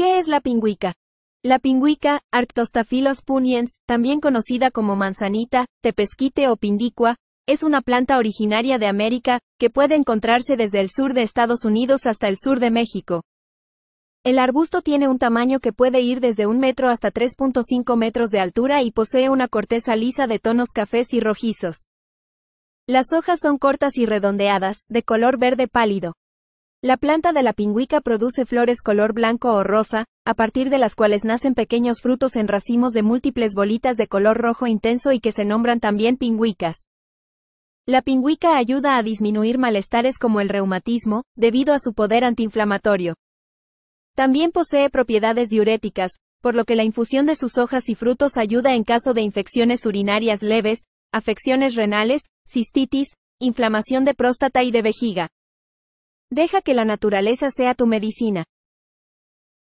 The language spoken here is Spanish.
¿Qué es la pingüica? La pingüica, Arctostaphylos puniens, también conocida como manzanita, tepesquite o pindicua, es una planta originaria de América, que puede encontrarse desde el sur de Estados Unidos hasta el sur de México. El arbusto tiene un tamaño que puede ir desde un metro hasta 3.5 metros de altura y posee una corteza lisa de tonos cafés y rojizos. Las hojas son cortas y redondeadas, de color verde pálido. La planta de la pingüica produce flores color blanco o rosa, a partir de las cuales nacen pequeños frutos en racimos de múltiples bolitas de color rojo intenso y que se nombran también pingüicas. La pingüica ayuda a disminuir malestares como el reumatismo, debido a su poder antiinflamatorio. También posee propiedades diuréticas, por lo que la infusión de sus hojas y frutos ayuda en caso de infecciones urinarias leves, afecciones renales, cistitis, inflamación de próstata y de vejiga. Deja que la naturaleza sea tu medicina.